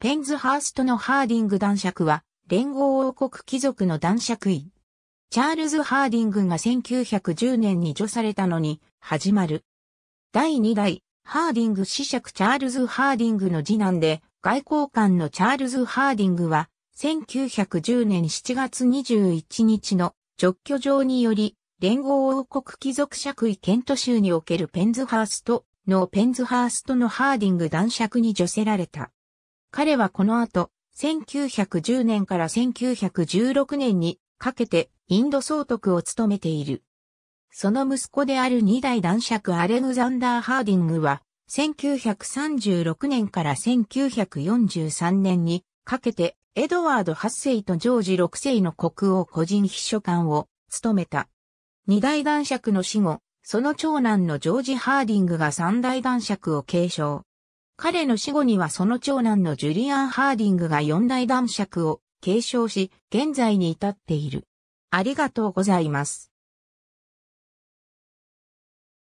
ペンズハーストのハーディング男爵は、連合王国貴族の男爵位。チャールズ・ハーディングが1910年に除されたのに、始まる。第2代、ハーディング子爵チャールズ・ハーディングの次男で、外交官のチャールズ・ハーディングは、1910年7月21日の直居状により、連合王国貴族爵位ケント州におけるペンズハーストのペンズハーストのハーディング男爵に除せられた。彼はこの後、1910年から1916年にかけてインド総督を務めている。その息子である二代男爵アレグザンダー・ハーディングは、1936年から1943年にかけてエドワード8世とジョージ6世の国王個人秘書官を務めた。二大男爵の死後、その長男のジョージ・ハーディングが三大男爵を継承。彼の死後にはその長男のジュリアン・ハーディングが四大男爵を継承し、現在に至っている。ありがとうございます。